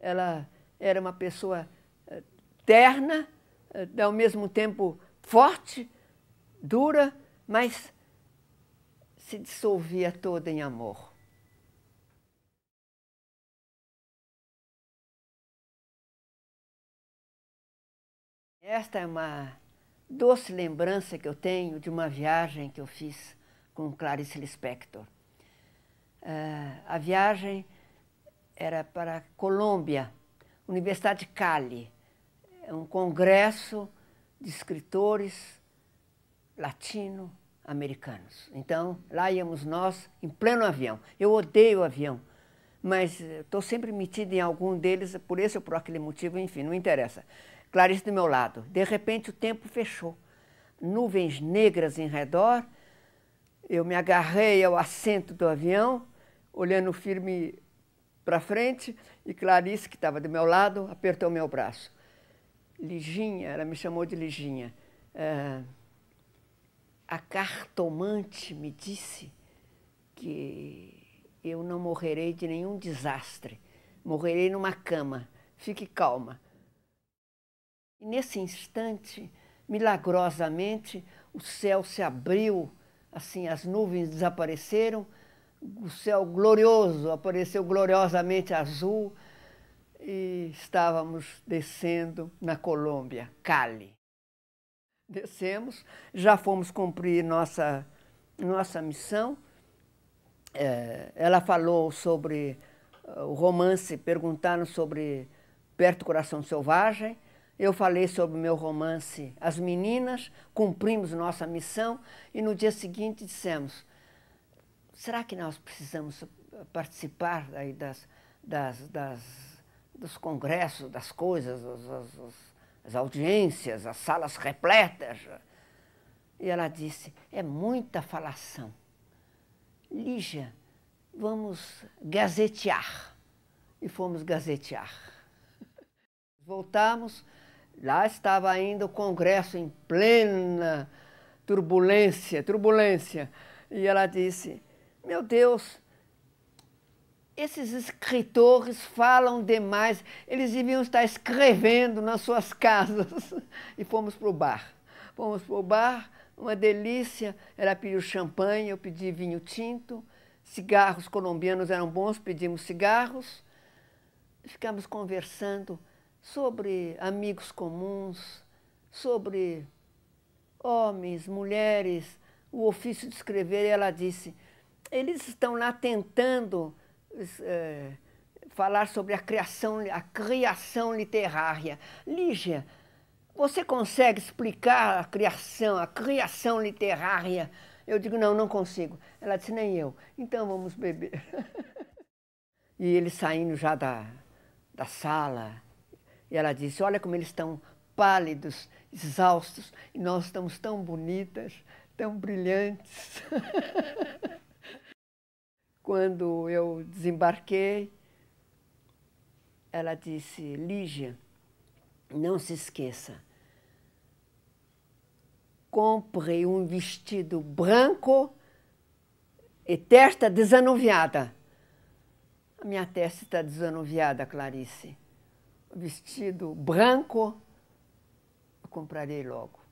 Ela era uma pessoa eh, terna, eh, ao mesmo tempo forte, dura, mas se dissolvia toda em amor. Esta é uma doce lembrança que eu tenho de uma viagem que eu fiz com Clarice Lispector. Uh, a viagem era para Colômbia, Universidade de Cali, é um congresso de escritores latino-americanos. Então, lá íamos nós em pleno avião. Eu odeio avião, mas estou sempre metida em algum deles, por esse ou por aquele motivo, enfim, não interessa. Clarice do meu lado. De repente, o tempo fechou. Nuvens negras em redor. Eu me agarrei ao assento do avião, olhando firme para frente e Clarice, que estava do meu lado, apertou meu braço. Liginha, ela me chamou de Liginha. É, a cartomante me disse que eu não morrerei de nenhum desastre, morrerei numa cama, fique calma. E nesse instante, milagrosamente, o céu se abriu, assim, as nuvens desapareceram o céu glorioso apareceu gloriosamente azul e estávamos descendo na Colômbia, Cali. Descemos, já fomos cumprir nossa, nossa missão. É, ela falou sobre eh, o romance, perguntaram sobre Perto do Coração Selvagem. Eu falei sobre o meu romance As Meninas, cumprimos nossa missão e no dia seguinte dissemos será que nós precisamos eh, participar aí das, das, das dos congressos, das coisas, as, as, as audiências, as salas repletas? E ela disse: é muita falação. Lígia, vamos gazetear. E fomos gazetear. Voltamos, lá estava ainda o Congresso em plena turbulência, turbulência. E ela disse, meu Deus, esses escritores falam demais, eles deviam estar escrevendo nas suas casas. E fomos para o bar. Fomos para o bar, uma delícia. Ela pediu champanhe, eu pedi vinho tinto. Cigarros colombianos eram bons, pedimos cigarros. Ficamos conversando sobre amigos comuns, sobre homens, mulheres, o ofício de escrever. E ela disse: eles estão lá tentando é, falar sobre a criação, a criação literária. Lígia, você consegue explicar a criação, a criação literária? Eu digo, não, não consigo. Ela disse, nem eu. Então vamos beber. e eles saindo já da, da sala, e ela disse, olha como eles estão pálidos, exaustos, e nós estamos tão bonitas, tão brilhantes. Quando eu desembarquei, ela disse: Lígia, não se esqueça, compre um vestido branco e testa desanuviada. A minha testa está desanuviada, Clarice. O vestido branco eu comprarei logo.